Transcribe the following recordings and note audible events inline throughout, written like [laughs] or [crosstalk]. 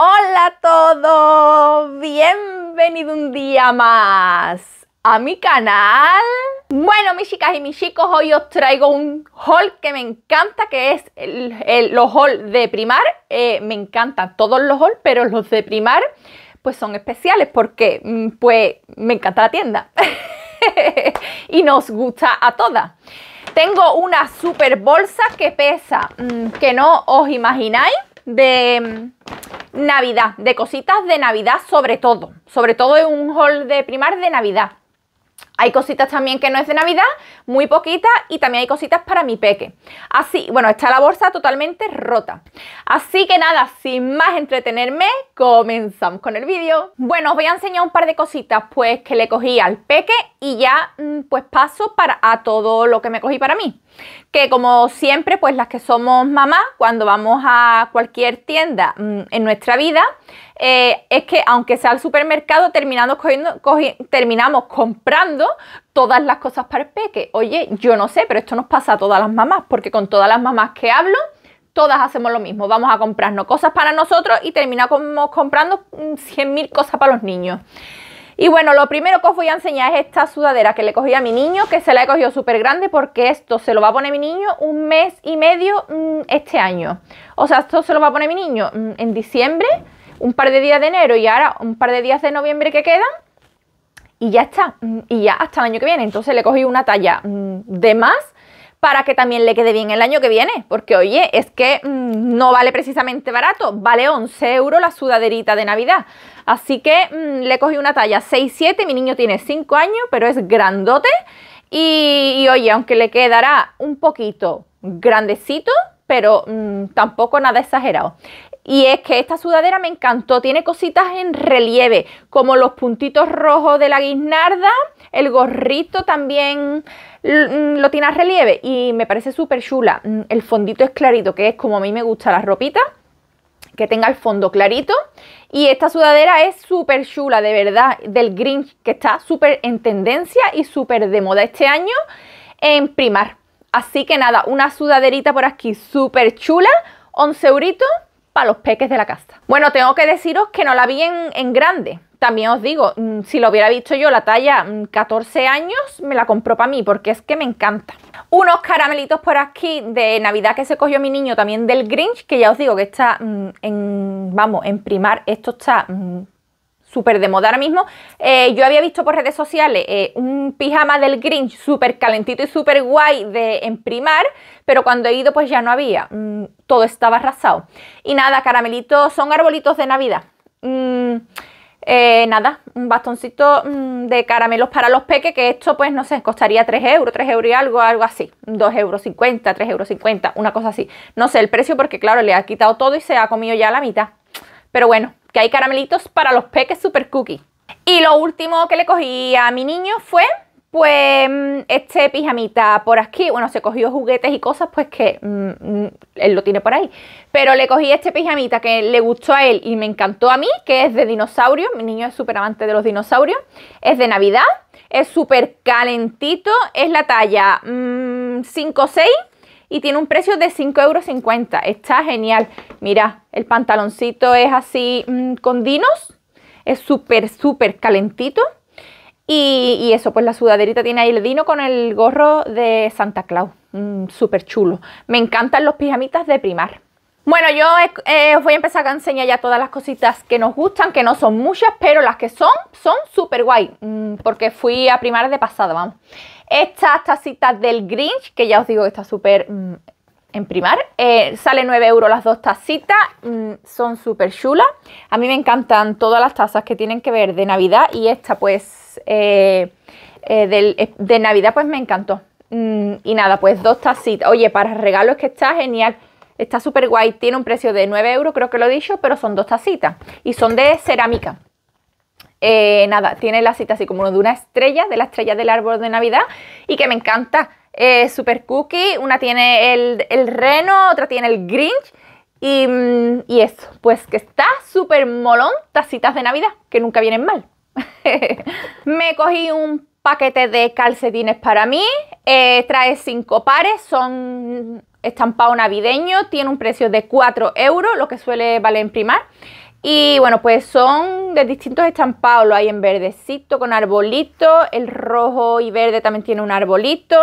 Hola a todos, bienvenido un día más a mi canal. Bueno, mis chicas y mis chicos, hoy os traigo un haul que me encanta, que es los hauls de Primar. Eh, me encantan todos los hauls, pero los de Primar pues son especiales porque mm, pues me encanta la tienda [laughs] y nos gusta a todas. Tengo una super bolsa que pesa, mm, que no os imagináis, de Navidad, de cositas de Navidad sobre todo, sobre todo en un hall de primar de Navidad. Hay cositas también que no es de Navidad, muy poquitas, y también hay cositas para mi peque. Así, bueno, está la bolsa totalmente rota. Así que nada, sin más entretenerme, comenzamos con el vídeo. Bueno, os voy a enseñar un par de cositas pues que le cogí al peque y ya mm, pues paso para a todo lo que me cogí para mí. Que como siempre, pues las que somos mamás, cuando vamos a cualquier tienda mm, en nuestra vida, eh, es que aunque sea al supermercado, terminamos comprando todas las cosas para el peque. Oye, yo no sé, pero esto nos pasa a todas las mamás, porque con todas las mamás que hablo, todas hacemos lo mismo. Vamos a comprarnos cosas para nosotros y terminamos comprando 100.000 mm, cosas para los niños. Y bueno, lo primero que os voy a enseñar es esta sudadera que le cogí a mi niño, que se la he cogido súper grande porque esto se lo va a poner mi niño un mes y medio mm, este año. O sea, esto se lo va a poner mi niño mm, en diciembre, un par de días de enero y ahora un par de días de noviembre que quedan y ya está, mm, y ya hasta el año que viene. Entonces le cogí una talla mm, de más para que también le quede bien el año que viene, porque oye, es que mm, no vale precisamente barato, vale 11 euros la sudaderita de Navidad. Así que le cogí una talla 6-7, mi niño tiene 5 años, pero es grandote y, oye, aunque le quedará un poquito grandecito, pero tampoco nada exagerado. Y es que esta sudadera me encantó, tiene cositas en relieve, como los puntitos rojos de la guisnarda, el gorrito también mm, lo tiene a relieve y me parece súper chula. Mm, el fondito es clarito, que es como a mí me gusta la ropita, que tenga el fondo clarito. Y esta sudadera es súper chula, de verdad, del green, que está súper en tendencia y súper de moda este año en Primar. Así que nada, una sudaderita por aquí súper chula, 11 euritos para los peques de la casa. Bueno, tengo que deciros que no la vi en, grande. También os digo, mm, si lo hubiera visto yo la talla 14 mm, años, me la compró para mí porque es que me encanta. Unos caramelitos por aquí de Navidad que se cogió mi niño también del Grinch, que ya os digo que está mm, en, vamos, en primar, esto está súper de moda ahora mismo. Eh, yo había visto por redes sociales eh, un pijama del Grinch súper calentito y súper guay de primar pero cuando he ido pues ya no había, mm, todo estaba arrasado. Y nada, caramelitos, son arbolitos de Navidad. Mm, eh, nada, un bastoncito mm, de caramelos para los peques, que esto pues no sé, costaría 3 euros, 3 euros y algo, algo así, 2 euros 50, 3 euros 50, una cosa así. No sé el precio porque claro, le ha quitado todo y se ha comido ya la mitad. Pero bueno, que hay caramelitos para los peques super cookies. Y lo último que le cogí a mi niño fue, pues, este pijamita por aquí. Bueno, se cogió juguetes y cosas, pues que mm, mm, él lo tiene por ahí. Pero le cogí este pijamita que le gustó a él y me encantó a mí, que es de dinosaurio. Mi niño es súper amante de los dinosaurios. Es de Navidad, es súper calentito, es la talla 5'6". 5 6 y tiene un precio de 5,50 euros. Está genial. Mira, el pantaloncito es así mm, con dinos. Es súper, súper calentito. Y, eso, pues la sudaderita tiene ahí el dino con el gorro de Santa Claus. Mm, súper chulo. Me encantan los pijamitas de primar. Bueno, yo os eh, voy a empezar a enseñar ya todas las cositas que nos gustan, que no son muchas, pero las que son, son súper guay, mm, porque fui a primar de pasada, vamos. Estas tacitas del Grinch, que ya os digo que está súper mm, en primar, Salen eh, sale 9 euros las dos tacitas, mm, son súper chulas. A mí me encantan todas las tazas que tienen que ver de Navidad y esta pues eh, de Navidad pues me encantó. y nada, pues dos tacitas. Oye, para regalos que está genial. Está súper guay, tiene un precio de 9 euros, creo que lo he dicho, pero son dos tacitas y son de cerámica. Eh, nada, tiene la cita así como de una estrella, de la estrella del árbol de Navidad y que me encanta. Es eh, super cookie, una tiene el, reno, otra tiene el Grinch y, mm, y eso, pues que está súper molón, tacitas de Navidad, que nunca vienen mal. [laughs] me cogí un paquete de calcetines para mí, eh, trae cinco pares, son estampado navideño, tiene un precio de 4 euros, lo que suele valer en primar. Y bueno, pues son de distintos estampados, lo hay en verdecito con arbolito, el rojo y verde también tiene un arbolito.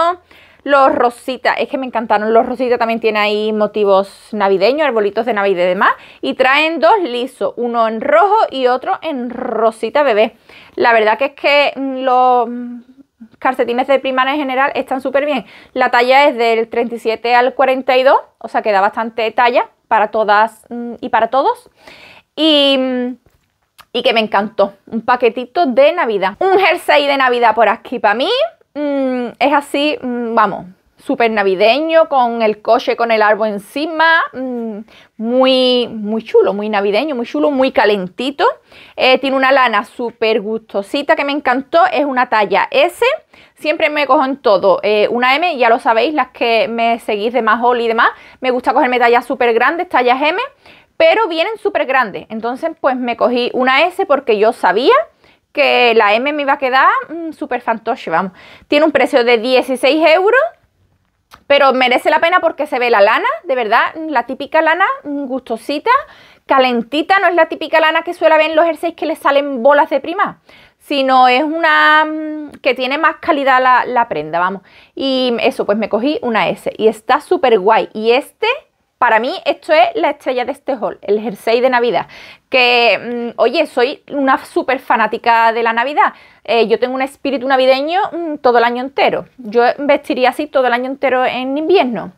Los rositas, es que me encantaron. Los rositas también tiene ahí motivos navideños, arbolitos de Navidad y demás. Y traen dos lisos, uno en rojo y otro en rosita bebé. La verdad que es que mm, los Carcetines de primaria en general están súper bien. La talla es del 37 al 42, o sea que da bastante talla para todas mm, y para todos. Mm, y, que me encantó. Un paquetito de Navidad. Un jersey de Navidad por aquí para mí. Mm, es así, vamos, súper navideño, con el coche con el árbol encima, mm, muy, muy chulo, muy navideño, muy chulo, muy calentito. Eh, tiene una lana súper gustosita que me encantó, es una talla S. Siempre me cojo en todo, eh, una M, ya lo sabéis, las que me seguís de más y demás, me gusta cogerme tallas súper grandes, tallas M, pero vienen súper grandes. Entonces, pues me cogí una S porque yo sabía que la M me iba a quedar mm, súper fantoche, vamos. Tiene un precio de 16 euros pero merece la pena porque se ve la lana, de verdad, la típica lana gustosita, calentita, no es la típica lana que suele haber en los jerseys que le salen bolas de prima, sino es una mm, que tiene más calidad la, prenda, vamos. Y eso, pues me cogí una S y está súper guay. Y este, para mí, esto es la estrella de este haul, el jersey de Navidad que, mm, oye, soy una súper fanática de la Navidad. Eh, yo tengo un espíritu navideño mm, todo el año entero. Yo vestiría así todo el año entero en invierno.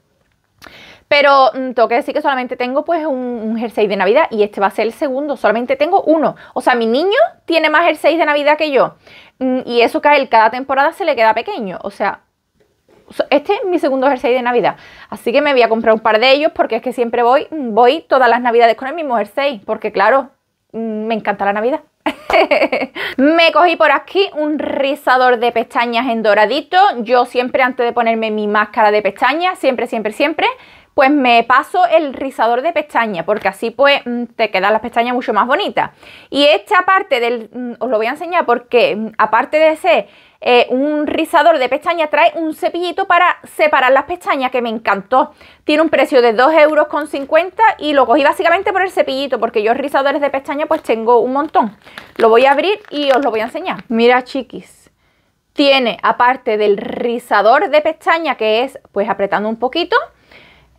Pero mm, tengo que decir que solamente tengo pues un, jersey de Navidad y este va a ser el segundo, solamente tengo uno. O sea, mi niño tiene más jersey de Navidad que yo. Y eso que a cada temporada se le queda pequeño. O sea, este es mi segundo jersey de Navidad. Así que me voy a comprar un par de ellos porque es que siempre voy, mm, voy todas las Navidades con el mismo jersey. Porque claro, mm, me encanta la Navidad. [laughs] me cogí por aquí un rizador de pestañas en doradito. Yo siempre antes de ponerme mi máscara de pestañas, siempre, siempre, siempre, pues me paso el rizador de pestañas porque así pues mm, te quedan las pestañas mucho más bonitas. Y esta parte del, os lo voy a enseñar porque aparte de ser eh, un rizador de pestañas, trae un cepillito para separar las pestañas que me encantó. Tiene un precio de 2,50 euros y lo cogí básicamente por el cepillito porque yo rizadores de pestaña pues tengo un montón. Lo voy a abrir y os lo voy a enseñar. Mira chiquis, tiene aparte del rizador de pestaña, que es pues apretando un poquito,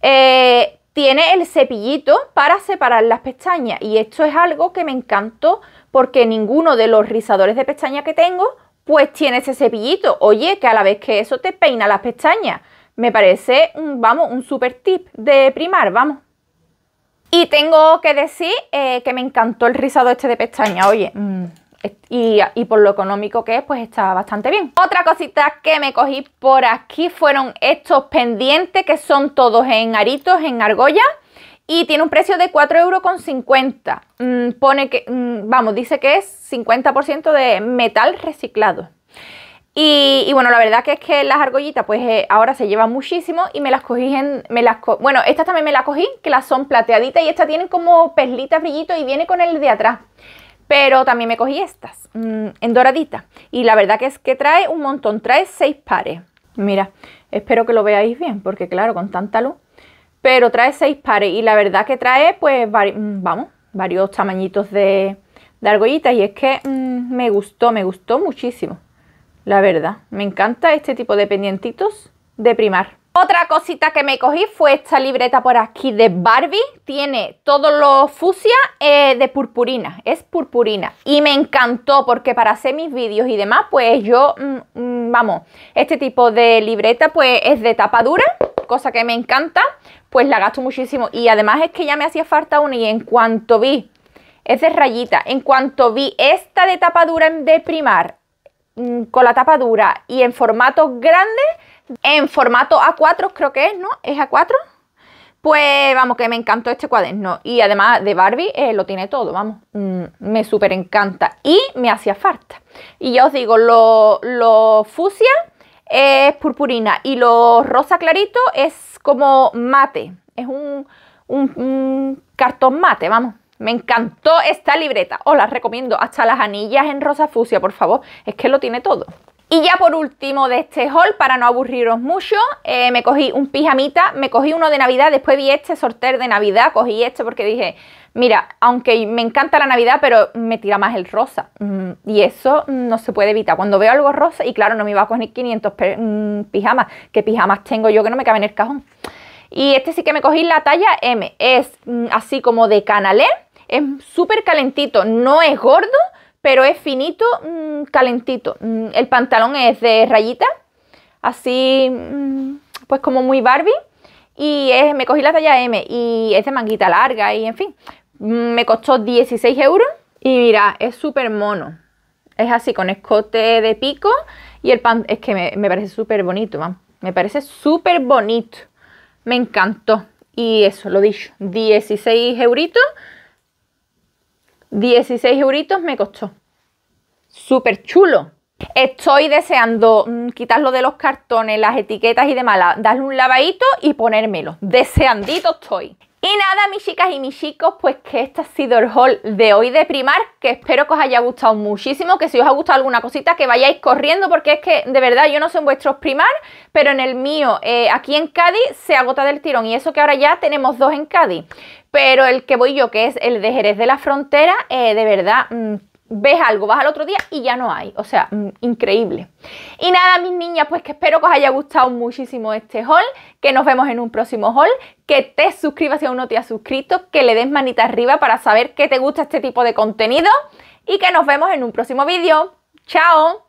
eh, tiene el cepillito para separar las pestañas y esto es algo que me encantó porque ninguno de los rizadores de pestañas que tengo pues tiene ese cepillito. Oye, que a la vez que eso te peina las pestañas. Me parece, un, vamos, un super tip de primar, vamos. Y tengo que decir eh, que me encantó el rizado este de pestaña oye. Mm, y, y, por lo económico que es, pues está bastante bien. Otra cosita que me cogí por aquí fueron estos pendientes que son todos en aritos, en argolla y tiene un precio de 4,50 euros. Mm, pone que, mm, vamos, dice que es 50% de metal reciclado. Y, bueno, la verdad que es que las argollitas pues eh, ahora se llevan muchísimo y me las cogí en... Me las bueno, estas también me las cogí, que las son plateaditas y estas tienen como perlitas, brillitos y viene con el de atrás. Pero también me cogí estas mm, en doraditas. Y la verdad que es que trae un montón, trae seis pares. Mira, espero que lo veáis bien porque claro, con tanta luz pero trae seis pares y la verdad que trae pues mm, vamos, varios tamañitos de, de argollitas y es que mm, me gustó, me gustó muchísimo, la verdad. Me encanta este tipo de pendientitos de primar. Otra cosita que me cogí fue esta libreta por aquí de Barbie. Tiene todo lo fucsia eh, de purpurina. Es purpurina. Y me encantó porque para hacer mis vídeos y demás, pues yo, mm, vamos, este tipo de libreta pues es de tapa dura cosa que me encanta, pues la gasto muchísimo. Y además es que ya me hacía falta una y en cuanto vi, es de rayita, en cuanto vi esta de tapa dura de primar mm, con la tapa dura y en formato grande, en formato A4 creo que es, ¿no? ¿Es A4? Pues vamos, que me encantó este cuaderno. Y además de Barbie, eh, lo tiene todo, vamos. Mm, me súper encanta. Y me hacía falta. Y ya os digo, lo, lo fusia es purpurina y lo rosa clarito es como mate, es un, un, cartón mate, vamos. Me encantó esta libreta, os la recomiendo, hasta las anillas en rosa fucsia, por favor, es que lo tiene todo. Y ya por último de este haul, para no aburriros mucho, eh, me cogí un pijamita, me cogí uno de Navidad, después vi este sorter de Navidad, cogí este porque dije, mira, aunque me encanta la Navidad, pero me tira más el rosa. Mm, y eso no se puede evitar. Cuando veo algo rosa, y claro, no me iba a coger 500 mm, pijamas, que pijamas tengo yo que no me caben en el cajón. Y este sí que me cogí la talla M, es mm, así como de canalé, es súper calentito, no es gordo, pero es finito, mm, calentito. Mm, el pantalón es de rayita, así mm, pues como muy Barbie. Y me cogí la talla M y es de manguita larga y en fin. Me costó 16 euros y mira, es súper mono. Es así, con escote de pico y el pan... Es que me, parece súper bonito, Me parece súper bonito. Me encantó. Y eso, lo dicho, 16 euritos 16 euritos me costó. Súper chulo. Estoy deseando mm, quitarlo de los cartones, las etiquetas y demás, darle un lavadito y ponérmelo. Deseandito estoy. Y nada, mis chicas y mis chicos, pues que este ha sido el haul de hoy de Primar, que espero que os haya gustado muchísimo, que si os ha gustado alguna cosita, que vayáis corriendo, porque es que de verdad yo no soy en vuestros Primar, pero en el mío, eh, aquí en Cádiz, se agota del tirón, y eso que ahora ya tenemos dos en Cádiz. Pero el que voy yo, que es el de Jerez de la Frontera, eh, de verdad, mm, ves algo, vas al otro día y ya no hay. O sea, mm, increíble. Y nada, mis niñas, pues que espero que os haya gustado muchísimo este haul, que nos vemos en un próximo haul, que te suscribas si aún no te has suscrito, que le des manita arriba para saber que te gusta este tipo de contenido y que nos vemos en un próximo vídeo. ¡Chao!